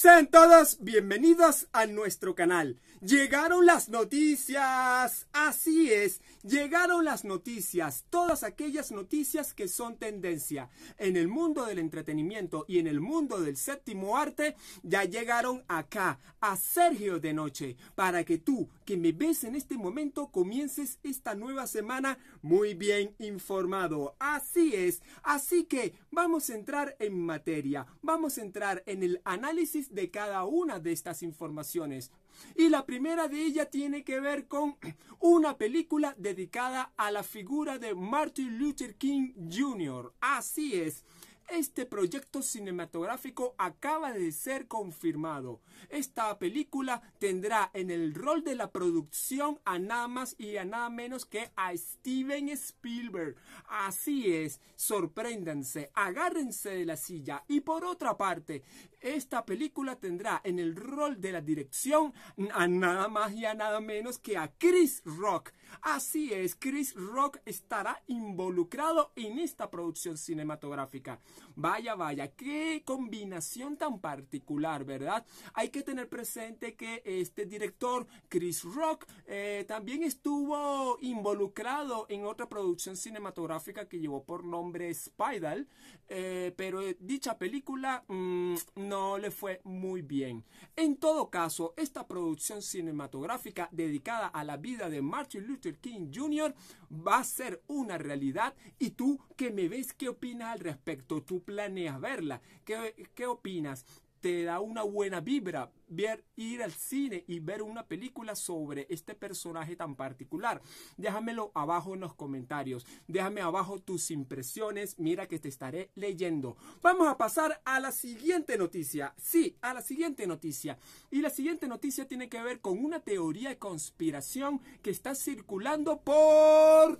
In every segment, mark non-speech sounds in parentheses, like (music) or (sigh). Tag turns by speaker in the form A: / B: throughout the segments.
A: Sean todos bienvenidos a nuestro canal. Llegaron las noticias, así es, llegaron las noticias, todas aquellas noticias que son tendencia. En el mundo del entretenimiento y en el mundo del séptimo arte ya llegaron acá, a Sergio de Noche, para que tú que me ves en este momento comiences esta nueva semana muy bien informado. Así es, así que vamos a entrar en materia, vamos a entrar en el análisis de cada una de estas informaciones. Y la primera de ellas tiene que ver con (clears throat) una película dedicada a la figura de Martin Luther King Jr. Así es. Este proyecto cinematográfico acaba de ser confirmado. Esta película tendrá en el rol de la producción a nada más y a nada menos que a Steven Spielberg. Así es, sorpréndanse, agárrense de la silla. Y por otra parte, esta película tendrá en el rol de la dirección a nada más y a nada menos que a Chris Rock. Así es, Chris Rock estará involucrado en esta producción cinematográfica. Vaya, vaya, qué combinación tan particular, ¿verdad? Hay que tener presente que este director, Chris Rock, eh, también estuvo involucrado en otra producción cinematográfica que llevó por nombre Spidal, eh, pero eh, dicha película... Mm, no le fue muy bien. En todo caso, esta producción cinematográfica dedicada a la vida de Martin Luther King Jr. va a ser una realidad y tú que me ves, ¿qué opinas al respecto? ¿Tú planeas verla? ¿Qué, qué opinas? te da una buena vibra ver ir al cine y ver una película sobre este personaje tan particular. Déjamelo abajo en los comentarios. Déjame abajo tus impresiones. Mira que te estaré leyendo. Vamos a pasar a la siguiente noticia. Sí, a la siguiente noticia. Y la siguiente noticia tiene que ver con una teoría de conspiración que está circulando por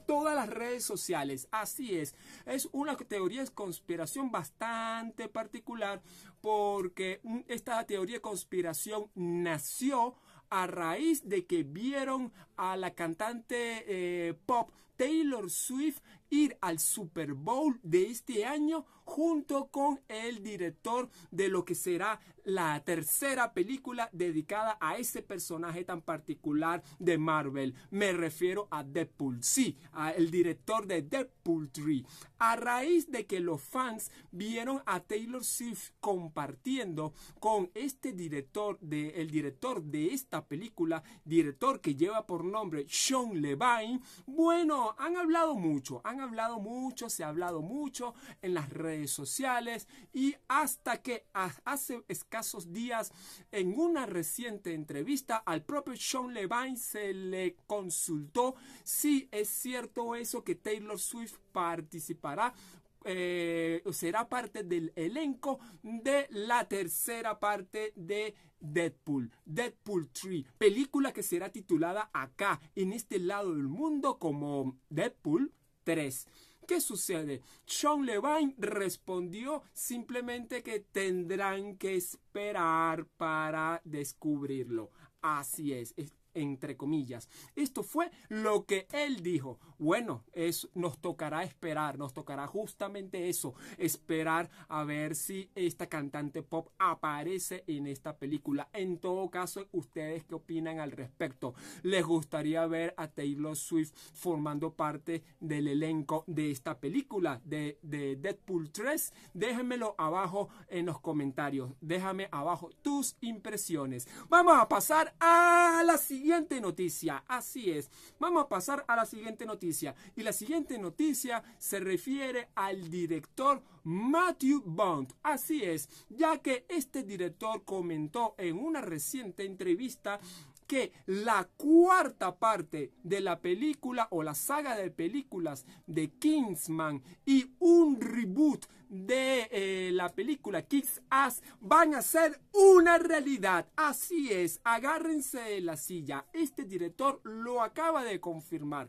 A: sociales. Así es. Es una teoría de conspiración bastante particular porque esta teoría de conspiración nació a raíz de que vieron a la cantante eh, pop Taylor Swift ir al Super Bowl de este año junto con el director de lo que será la tercera película dedicada a ese personaje tan particular de Marvel. Me refiero a Deadpool, sí, el director de Deadpool 3 a raíz de que los fans vieron a Taylor Swift compartiendo con este director, de, el director de esta película, director que lleva por nombre Sean Levine. Bueno, han hablado mucho, han hablado mucho, se ha hablado mucho en las redes sociales y hasta que hace escasos días, en una reciente entrevista al propio Sean Levine se le consultó si es cierto eso que Taylor Swift participará o eh, será parte del elenco de la tercera parte de Deadpool, Deadpool 3, película que será titulada acá, en este lado del mundo, como Deadpool 3. ¿Qué sucede? Sean Levine respondió simplemente que tendrán que esperar para descubrirlo. Así es entre comillas. Esto fue lo que él dijo. Bueno, es, nos tocará esperar, nos tocará justamente eso, esperar a ver si esta cantante pop aparece en esta película. En todo caso, ¿ustedes qué opinan al respecto? ¿Les gustaría ver a Taylor Swift formando parte del elenco de esta película de, de Deadpool 3? Déjenmelo abajo en los comentarios. Déjame abajo tus impresiones. Vamos a pasar a la siguiente siguiente noticia. Así es. Vamos a pasar a la siguiente noticia. Y la siguiente noticia se refiere al director Matthew Bond. Así es, ya que este director comentó en una reciente entrevista que la cuarta parte de la película o la saga de películas de Kingsman y un reboot de eh, la película Kicks Ass van a ser una realidad. Así es, agárrense de la silla. Este director lo acaba de confirmar.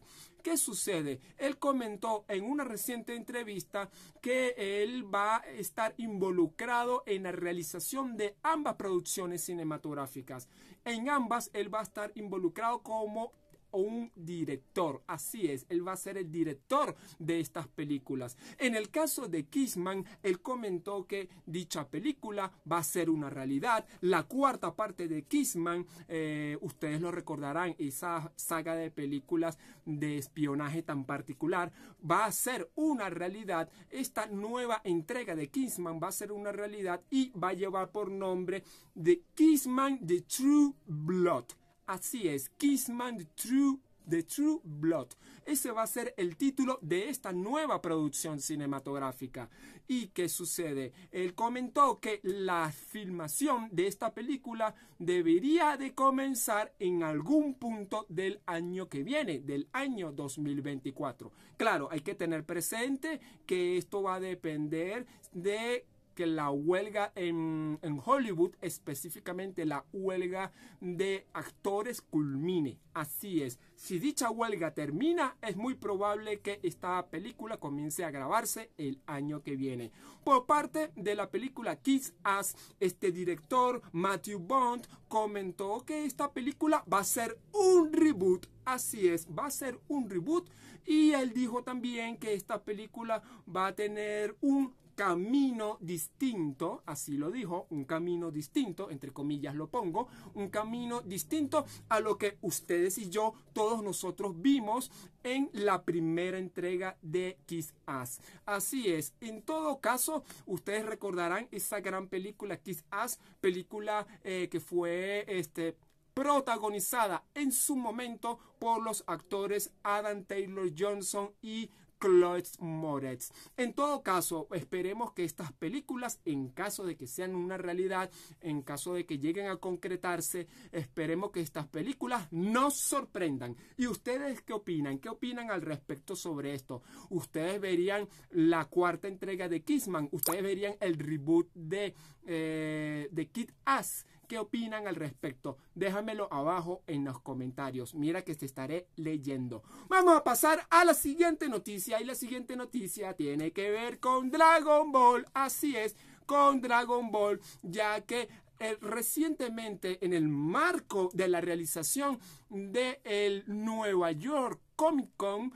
A: ¿Qué sucede? Él comentó en una reciente entrevista que él va a estar involucrado en la realización de ambas producciones cinematográficas. En ambas él va a estar involucrado como o un director. Así es, él va a ser el director de estas películas. En el caso de Kissman, él comentó que dicha película va a ser una realidad. La cuarta parte de Kissman, eh, ustedes lo recordarán, esa saga de películas de espionaje tan particular, va a ser una realidad. Esta nueva entrega de Kissman va a ser una realidad y va a llevar por nombre de Kissman The True Blood. Así es, Kissman the True, the True Blood. Ese va a ser el título de esta nueva producción cinematográfica. ¿Y qué sucede? Él comentó que la filmación de esta película debería de comenzar en algún punto del año que viene, del año 2024. Claro, hay que tener presente que esto va a depender de que la huelga en, Hollywood, específicamente la huelga de actores, culmine. Así es, si dicha huelga termina, es muy probable que esta película comience a grabarse el año que viene. Por parte de la película Kiss as este director, Matthew Bond, comentó que esta película va a ser un reboot Así es, va a ser un reboot. Y él dijo también que esta película va a tener un camino distinto, así lo dijo, un camino distinto, entre comillas lo pongo, un camino distinto a lo que ustedes y yo, todos nosotros vimos en la primera entrega de Kiss Ass. Así es, en todo caso, ustedes recordarán esa gran película Kiss Ass, película eh, que fue este protagonizada en su momento por los actores Adam Taylor Johnson y Claude Moretz. En todo caso, esperemos que estas películas, en caso de que sean una realidad, en caso de que lleguen a concretarse, esperemos que estas películas nos sorprendan. ¿Y ustedes qué opinan? ¿Qué opinan al respecto sobre esto? ¿Ustedes verían la cuarta entrega de Kissman? ¿Ustedes verían el reboot de, eh, de Kid Ass? ¿Qué opinan al respecto? Déjamelo abajo en los comentarios. Mira que te estaré leyendo. Vamos a pasar a la siguiente noticia. Y la siguiente noticia tiene que ver con Dragon Ball. Así es, con Dragon Ball. Ya que eh, recientemente en el marco de la realización de el Nueva York Comic Con,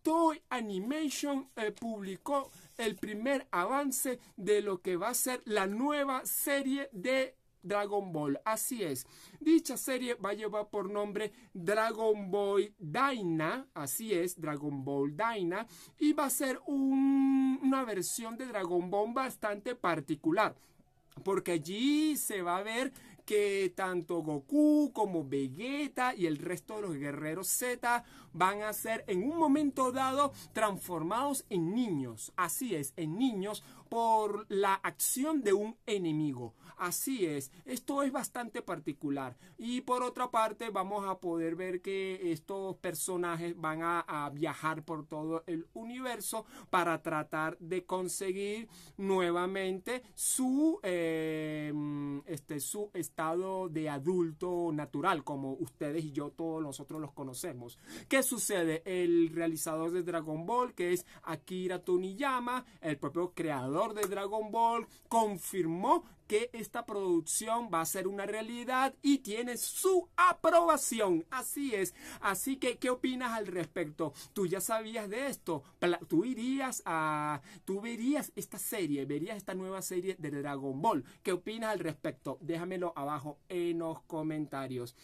A: Toy Animation eh, publicó el primer avance de lo que va a ser la nueva serie de Dragon Ball. Así es. Dicha serie va a llevar por nombre Dragon Ball Daina. Así es, Dragon Ball Daina. Y va a ser una versión de Dragon Ball bastante particular porque allí se va a ver que tanto Goku como Vegeta y el resto de los guerreros Z van a ser en un momento dado transformados en niños. Así es, en niños por la acción de un enemigo. Así es, esto es bastante particular. Y por otra parte vamos a poder ver que estos personajes van a, viajar por todo el universo para tratar de conseguir nuevamente su, eh, este, su, estado de adulto natural, como ustedes y yo todos nosotros los conocemos. ¿Qué sucede? El realizador de Dragon Ball, que es Akira Tuniyama el propio creador de Dragon Ball, confirmó que esta producción va a ser una realidad y tiene su aprobación. Así es. Así que, ¿qué opinas al respecto? Tú ya sabías de esto. Tú irías a... Tú verías esta serie, verías esta nueva serie de Dragon Ball. ¿Qué opinas al respecto? Déjamelo abajo en los comentarios.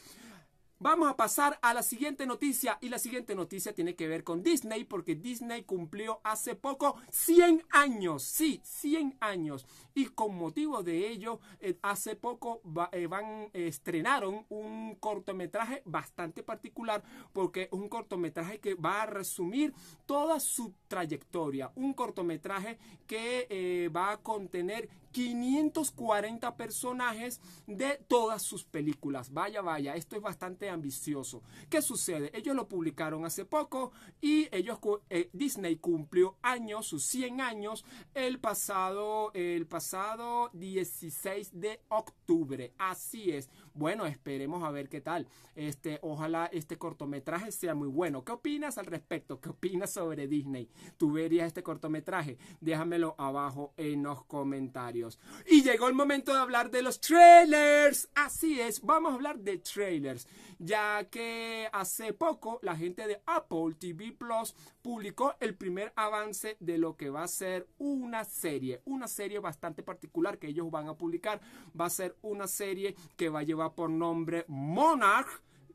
A: Vamos a pasar a la siguiente noticia y la siguiente noticia tiene que ver con Disney porque Disney cumplió hace poco 100 años, sí, 100 años y con motivo de ello eh, hace poco eh, van, eh, estrenaron un cortometraje bastante particular porque es un cortometraje que va a resumir toda su trayectoria, un cortometraje que va a contener 540 personajes de todas sus películas. Vaya, vaya, esto es bastante ambicioso. ¿Qué sucede? Ellos lo publicaron hace poco y ellos eh, Disney cumplió años, sus 100 años el pasado el pasado 16 de octubre. Así es bueno, esperemos a ver qué tal. Este, ojalá este cortometraje sea muy bueno. ¿Qué opinas al respecto? ¿Qué opinas sobre Disney? ¿Tú verías este cortometraje? Déjamelo abajo en los comentarios. Y llegó el momento de hablar de los trailers. Así es, vamos a hablar de trailers. Ya que hace poco la gente de Apple TV Plus publicó el primer avance de lo que va a ser una serie, una serie bastante particular que ellos van a publicar. Va a ser una serie que va a llevar por nombre Monarch.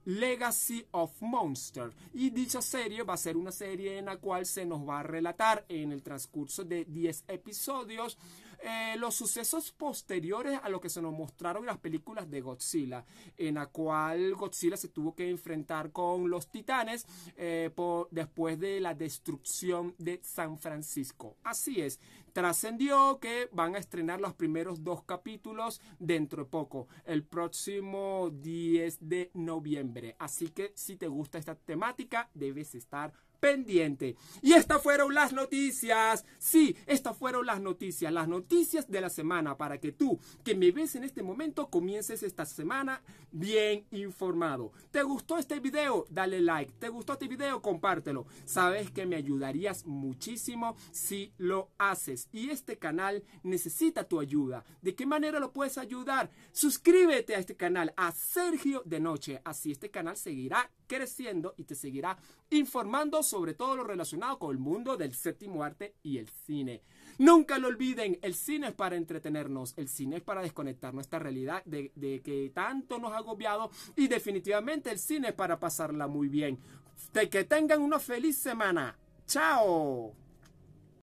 A: Legacy of Monsters Y dicha serie va a ser una serie en la cual se nos va a relatar en el transcurso de 10 episodios eh, los sucesos posteriores a lo que se nos mostraron en las películas de Godzilla, en la cual Godzilla se tuvo que enfrentar con los titanes eh, después de la destrucción de San Francisco. Así es, trascendió que van a estrenar los primeros dos capítulos dentro de poco, el próximo 10 de noviembre. Así que si te gusta esta temática, debes estar pendiente. Y estas fueron las noticias. Sí, estas fueron las noticias. Las noticias de la semana para que tú, que me ves en este momento, comiences esta semana bien informado. ¿Te gustó este video? Dale like. ¿Te gustó este video? Compártelo. Sabes que me ayudarías muchísimo si lo haces. Y este canal necesita tu ayuda. ¿De qué manera lo puedes ayudar? Suscríbete a este canal, a Sergio de Noche. Así este canal seguirá creciendo y te seguirá informando sobre sobre todo lo relacionado con el mundo del séptimo arte y el cine. Nunca lo olviden, el cine es para entretenernos, el cine es para desconectar nuestra realidad de, de que tanto nos ha agobiado y definitivamente el cine es para pasarla muy bien. que tengan una feliz semana. ¡Chao!